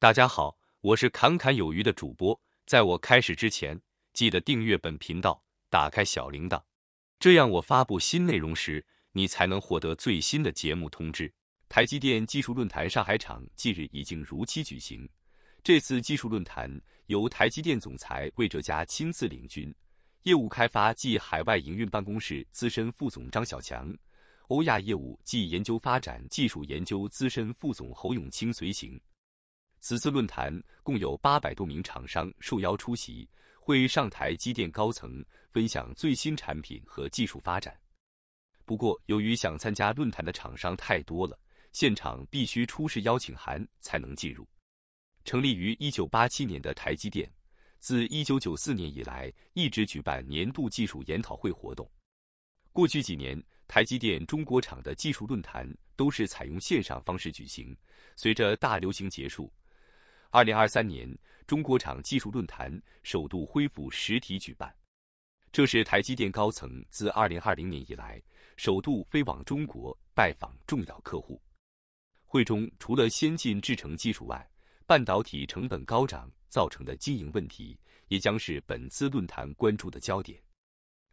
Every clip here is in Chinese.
大家好，我是侃侃有余的主播。在我开始之前，记得订阅本频道，打开小铃铛，这样我发布新内容时，你才能获得最新的节目通知。台积电技术论坛上海场近日已经如期举行。这次技术论坛由台积电总裁魏哲嘉亲自领军，业务开发暨海外营运办公室资深副总张小强、欧亚业务暨研究发展技术研究资深副总侯永清随行。此次论坛共有八百多名厂商受邀出席，会上台积电高层分享最新产品和技术发展。不过，由于想参加论坛的厂商太多了，现场必须出示邀请函才能进入。成立于一九八七年的台积电，自一九九四年以来一直举办年度技术研讨会活动。过去几年，台积电中国厂的技术论坛都是采用线上方式举行。随着大流行结束，二零二三年中国厂技术论坛首度恢复实体举办，这是台积电高层自二零二零年以来首度飞往中国拜访重要客户。会中除了先进制程技术外，半导体成本高涨造成的经营问题，也将是本次论坛关注的焦点。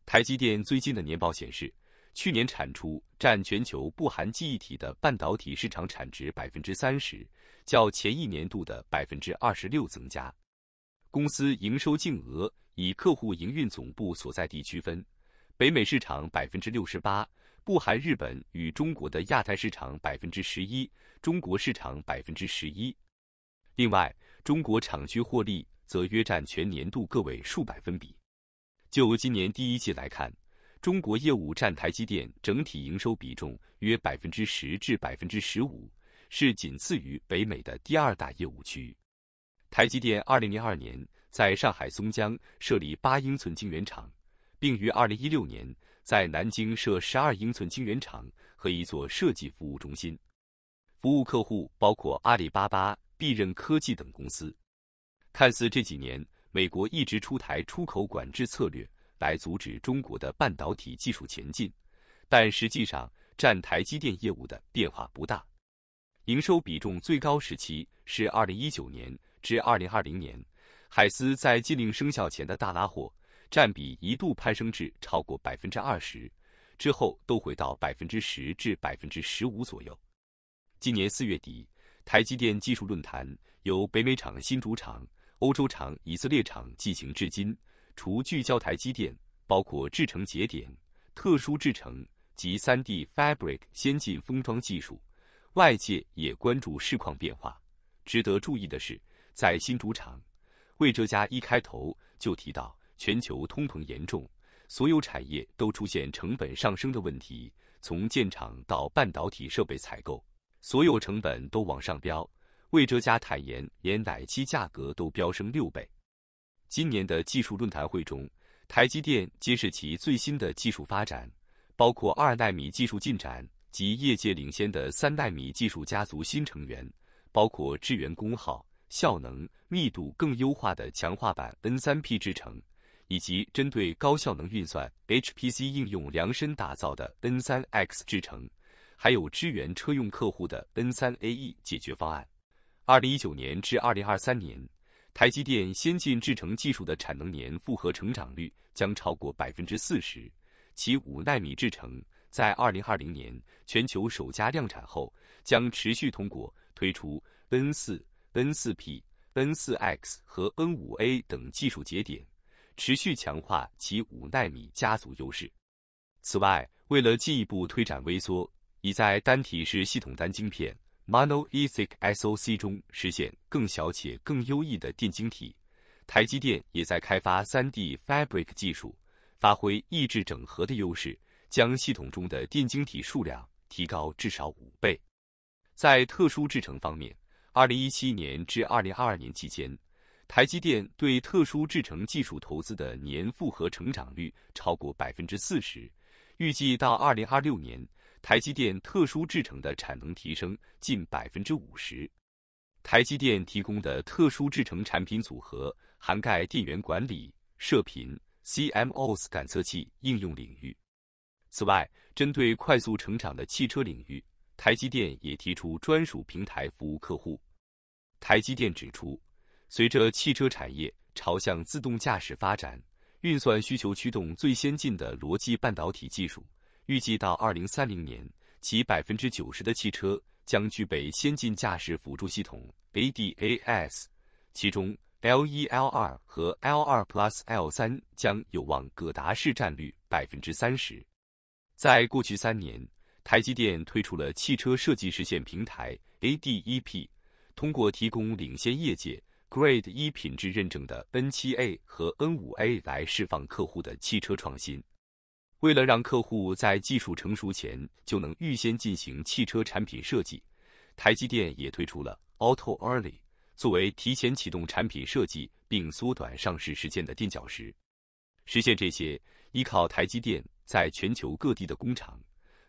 台积电最近的年报显示，去年产出占全球不含记忆体的半导体市场产值百分之三十。较前一年度的百分之二十六增加。公司营收净额以客户营运总部所在地区分，北美市场百分之六十八，不含日本与中国的亚太市场百分之十一，中国市场百分之十一。另外，中国厂区获利则约占全年度个位数百分比。就今年第一季来看，中国业务占台积电整体营收比重约百分之十至百分之十五。是仅次于北美的第二大业务区域。台积电2002年在上海松江设立八英寸晶圆厂，并于2016年在南京设十二英寸晶圆厂和一座设计服务中心，服务客户包括阿里巴巴、必任科技等公司。看似这几年美国一直出台出口管制策略来阻止中国的半导体技术前进，但实际上占台积电业务的变化不大。营收比重最高时期是二零一九年至二零二零年，海思在禁令生效前的大拉货占比一度攀升至超过百分之二十，之后都回到百分之十至百分之十五左右。今年四月底，台积电技术论坛由北美厂新主场、欧洲厂以色列厂进行，至今除聚焦台积电，包括制程节点、特殊制程及三 D fabric 先进封装技术。外界也关注市况变化。值得注意的是，在新主场，魏哲家一开头就提到全球通膨严重，所有产业都出现成本上升的问题。从建厂到半导体设备采购，所有成本都往上飙。魏哲家坦言，连奶期价格都飙升六倍。今年的技术论坛会中，台积电揭示其最新的技术发展，包括二纳米技术进展。及业界领先的三纳米技术家族新成员，包括支援功耗、效能、密度更优化的强化版 N3P 制程，以及针对高效能运算 HPC 应用量身打造的 N3X 制程，还有支援车用客户的 N3AE 解决方案。二零一九年至二零二三年，台积电先进制程技术的产能年复合成长率将超过百分之四十，其五纳米制程。在二零二零年全球首家量产后，将持续通过推出 N 四、N 四 P、N 四 X 和 N 五 A 等技术节点，持续强化其五纳米家族优势。此外，为了进一步推展微缩，已在单体式系统单晶片 m o n o e s t h i c S O C） 中实现更小且更优异的电晶体，台积电也在开发 3D Fabric 技术，发挥异质整合的优势。将系统中的电晶体数量提高至少五倍。在特殊制成方面，二零一七年至二零二二年期间，台积电对特殊制成技术投资的年复合成长率超过百分之四十。预计到二零二六年，台积电特殊制成的产能提升近百分之五十。台积电提供的特殊制成产品组合涵盖电源管理、射频、CMOS 感测器应用领域。此外，针对快速成长的汽车领域，台积电也提出专属平台服务客户。台积电指出，随着汽车产业朝向自动驾驶发展，运算需求驱动最先进的逻辑半导体技术。预计到二零三零年，其百分之九十的汽车将具备先进驾驶辅助系统 （ADAS），其中 L 一、L 二和 L 二 Plus、L 三将有望各达市占率百分之三十。在过去三年，台积电推出了汽车设计实现平台 ADEP，通过提供领先业界 Grade 一品质认证的 N7A 和 N5A 来释放客户的汽车创新。为了让客户在技术成熟前就能预先进行汽车产品设计，台积电也推出了 Auto Early，作为提前启动产品设计并缩短上市时间的垫脚石。实现这些，依靠台积电。在全球各地的工厂，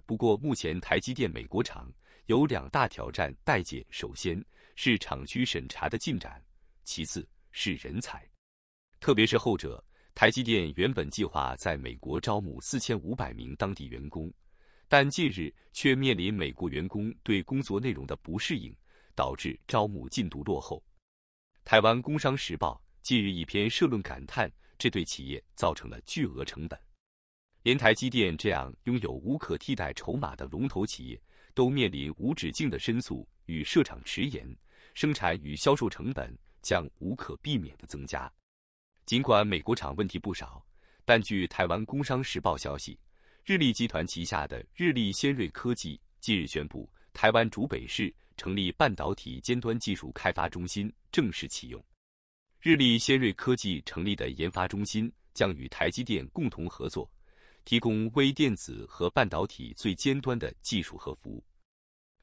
不过目前台积电美国厂有两大挑战待解。首先是厂区审查的进展，其次是人才，特别是后者。台积电原本计划在美国招募四千五百名当地员工，但近日却面临美国员工对工作内容的不适应，导致招募进度落后。台湾工商时报近日一篇社论感叹，这对企业造成了巨额成本。连台积电这样拥有无可替代筹码的龙头企业，都面临无止境的申诉与设厂迟延，生产与销售成本将无可避免的增加。尽管美国厂问题不少，但据台湾工商时报消息，日立集团旗下的日立先锐科技近日宣布，台湾竹北市成立半导体尖端技术开发中心正式启用。日立先锐科技成立的研发中心将与台积电共同合作。提供微电子和半导体最尖端的技术和服务。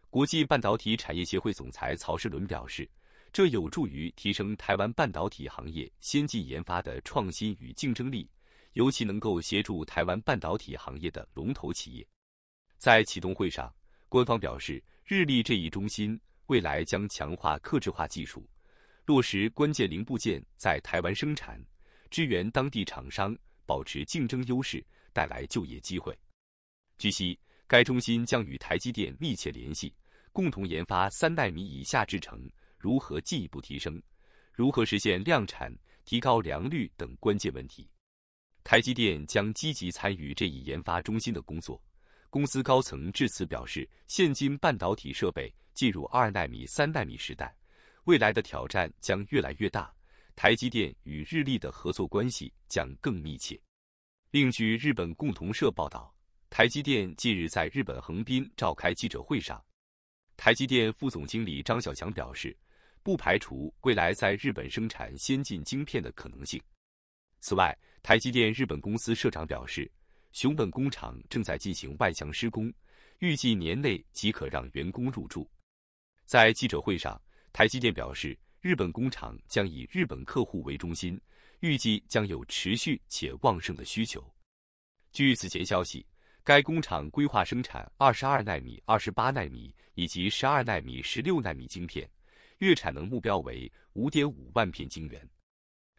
国际半导体产业协会总裁曹世伦表示，这有助于提升台湾半导体行业先进研发的创新与竞争力，尤其能够协助台湾半导体行业的龙头企业。在启动会上，官方表示，日立这一中心未来将强化克制化技术，落实关键零部件在台湾生产，支援当地厂商保持竞争优势。带来就业机会。据悉，该中心将与台积电密切联系，共同研发三纳米以下制程如何进一步提升，如何实现量产，提高良率等关键问题。台积电将积极参与这一研发中心的工作。公司高层致辞表示，现今半导体设备进入二纳米、三纳米时代，未来的挑战将越来越大。台积电与日立的合作关系将更密切。另据日本共同社报道，台积电近日在日本横滨召开记者会上，台积电副总经理张小强表示，不排除未来在日本生产先进晶片的可能性。此外，台积电日本公司社长表示，熊本工厂正在进行外墙施工，预计年内即可让员工入住。在记者会上，台积电表示，日本工厂将以日本客户为中心。预计将有持续且旺盛的需求。据此前消息，该工厂规划生产二十二纳米、二十八纳米以及十二纳米、十六纳米晶片，月产能目标为五点五万片晶圆。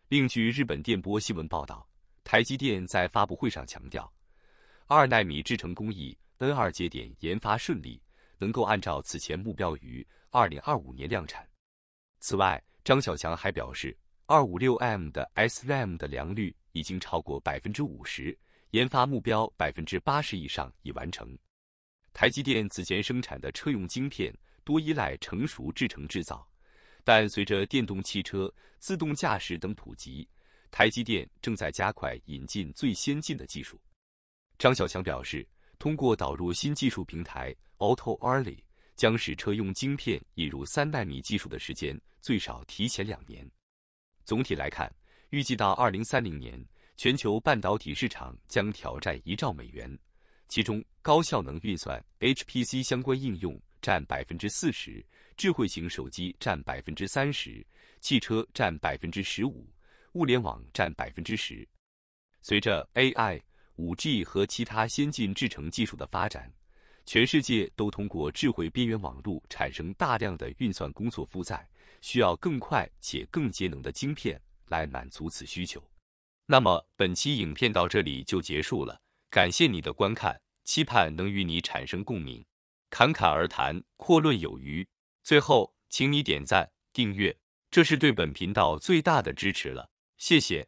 另据日本电波新闻报道，台积电在发布会上强调，二纳米制程工艺 N 二节点研发顺利，能够按照此前目标于二零二五年量产。此外，张小强还表示。二五六 M 的 SRAM 的良率已经超过百分之五十，研发目标百分之八十以上已完成。台积电此前生产的车用晶片多依赖成熟制程制造，但随着电动汽车、自动驾驶等普及，台积电正在加快引进最先进的技术。张小强表示，通过导入新技术平台 Auto Early，将使车用晶片引入三纳米技术的时间最少提前两年。总体来看，预计到二零三零年，全球半导体市场将挑战一兆美元。其中，高效能运算 （HPC） 相关应用占百分之四十，智慧型手机占百分之三十，汽车占百分之十五，物联网占百分之十。随着 AI、五 G 和其他先进制程技术的发展，全世界都通过智慧边缘网络产生大量的运算工作负载。需要更快且更节能的晶片来满足此需求。那么本期影片到这里就结束了，感谢你的观看，期盼能与你产生共鸣。侃侃而谈，阔论有余。最后，请你点赞、订阅，这是对本频道最大的支持了，谢谢。